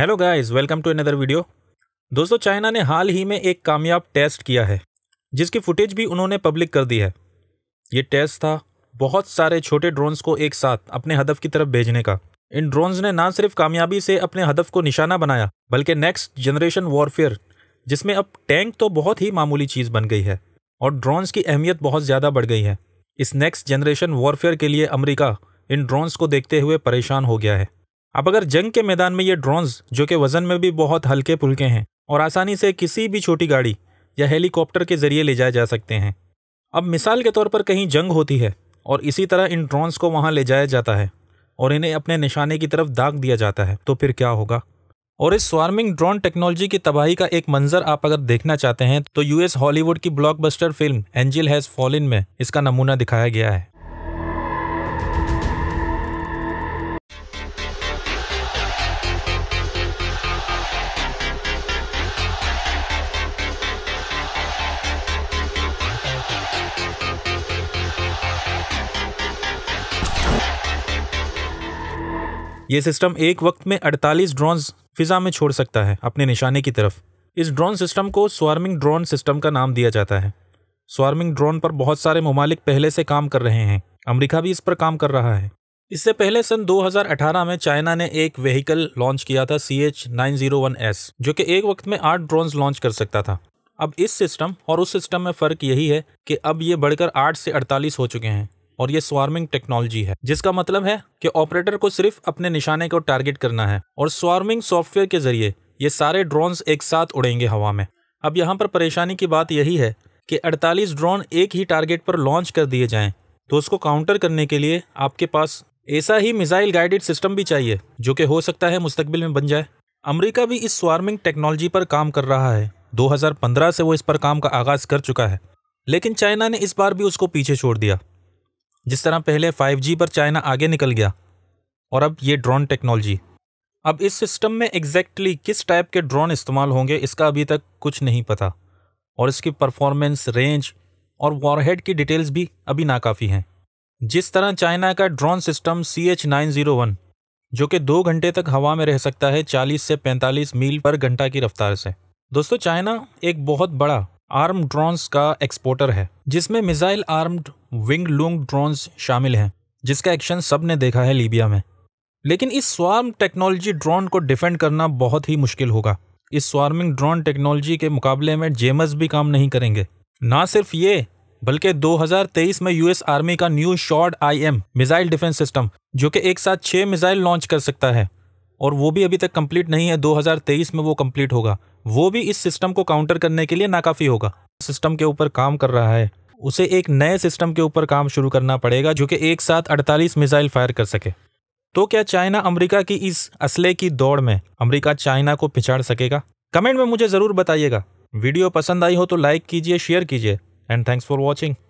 hello guys welcome to another video दोस्तों China ने हाल ही में एक कामयाब टेस्ट किया है जिसकी फुटेज भी उन्होंने पब्लिक कर दी है ये टेस्ट था बहुत सारे छोटे ड्रोन्स को एक साथ अपने हदफ की तरफ भेजने का इन ड्रोन्स ने ना सिर्फ कामयाबी से अपने हदफ को निशाना बनाया बल्कि नेक्स्ट जनरेशन वॉरफेयर जिसमें अब टैंक तो बहुत ही मामूली चीज़ बन गई है और ड्रोन्स की अहमियत बहुत ज़्यादा बढ़ गई है इस नेक्स्ट जनरेशन वॉरफेयर के लिए अमरीका इन ड्रोन्स को देखते हुए परेशान हो गया है अब अगर जंग के मैदान में ये ड्रोन्स जो कि वजन में भी बहुत हल्के पुलके हैं और आसानी से किसी भी छोटी गाड़ी या हेलीकॉप्टर के जरिए ले जाए जा सकते हैं अब मिसाल के तौर पर कहीं जंग होती है और इसी तरह इन ड्रोन्स को वहाँ ले जाया जाता है और इन्हें अपने निशाने की तरफ दाग दिया जाता है तो फिर क्या होगा और इस स्वार्मिंग ड्रोन टेक्नोलॉजी की तबाही का एक मंजर आप अगर देखना चाहते हैं तो यूएस हॉलीवुड की blockbuster film Angel Has Fallen में इसका नमूना दिखाया गया है ये सिस्टम एक वक्त में 48 ड्रोन्स फिजा में छोड़ सकता है अपने निशाने की तरफ इस ड्रोन सिस्टम को स्वार्मिंग ड्रोन सिस्टम का नाम दिया जाता है स्वार्मिंग ड्रोन पर बहुत सारे ममालिक पहले से काम कर रहे हैं अमरीका भी इस पर काम कर रहा है इससे पहले सन 2018 में चाइना ने एक व्हीकल लॉन्च किया था सी एच जो कि एक वक्त में आठ ड्रोन्स लॉन्च कर सकता था अब इस सिस्टम और उस सिस्टम में फ़र्क यही है कि अब ये बढ़कर आठ से अड़तालीस हो चुके हैं और ये स्वार्मिंग टेक्नोलॉजी है जिसका मतलब है कि ऑपरेटर को सिर्फ अपने निशाने को टारगेट करना है और स्वार्मिंग सॉफ्टवेयर के जरिए ये सारे ड्रोन एक साथ उड़ेंगे हवा में अब यहाँ पर परेशानी की बात यही है कि 48 ड्रोन एक ही टारगेट पर लॉन्च कर दिए जाएं तो उसको काउंटर करने के लिए आपके पास ऐसा ही मिसाइल गाइडेड सिस्टम भी चाहिए जो कि हो सकता है मुस्तबिल में बन जाए अमेरिका भी इस स्वार्मिंग टेक्नोलॉजी पर काम कर रहा है 2015 से वो इस पर काम का आगाज कर चुका है लेकिन चाइना ने इस बार भी उसको पीछे छोड़ दिया जिस तरह पहले 5G पर चाइना आगे निकल गया और अब ये ड्रोन टेक्नोलॉजी अब इस सिस्टम में एग्जैक्टली exactly किस टाइप के ड्रोन इस्तेमाल होंगे इसका अभी तक कुछ नहीं पता और इसकी परफॉर्मेंस रेंज और वॉरहेड की डिटेल्स भी अभी नाकाफ़ी हैं जिस तरह चाइना का drone system C H nine zero one जो कि दो घंटे तक हवा में रह सकता है चालीस से पैंतालीस मील पर घंटा की रफ्तार से दोस्तों चाइना एक बहुत बड़ा आर्म ड्रोन्स का एक्सपोर्टर है जिसमें missile armed Wing Loong drones शामिल हैं जिसका एक्शन सब ने देखा है लीबिया में लेकिन इस स्वार्म टेक्नोलॉजी ड्रोन को डिफेंड करना बहुत ही मुश्किल होगा इस स्वार्मिंग ड्रोन टेक्नोलॉजी के मुकाबले में जेमस भी काम नहीं करेंगे ना सिर्फ ये बल्कि 2023 में यूएस आर्मी का new short IM missile defence system जो कि एक साथ छः मिसाइल लॉन्च कर सकता है और वो भी अभी तक कंप्लीट नहीं है 2023 में वो कंप्लीट होगा वो भी इस सिस्टम को काउंटर करने के लिए नाकाफी होगा सिस्टम के ऊपर काम कर रहा है उसे एक नए सिस्टम के ऊपर काम शुरू करना पड़ेगा जो कि एक साथ 48 मिसाइल फायर कर सके तो क्या चाइना अमेरिका की इस असले की दौड़ में अमेरिका चाइना को पिछाड़ सकेगा कमेंट में मुझे ज़रूर बताइएगा वीडियो पसंद आई हो तो लाइक कीजिए शेयर कीजिए एंड थैंक्स फॉर वॉचिंग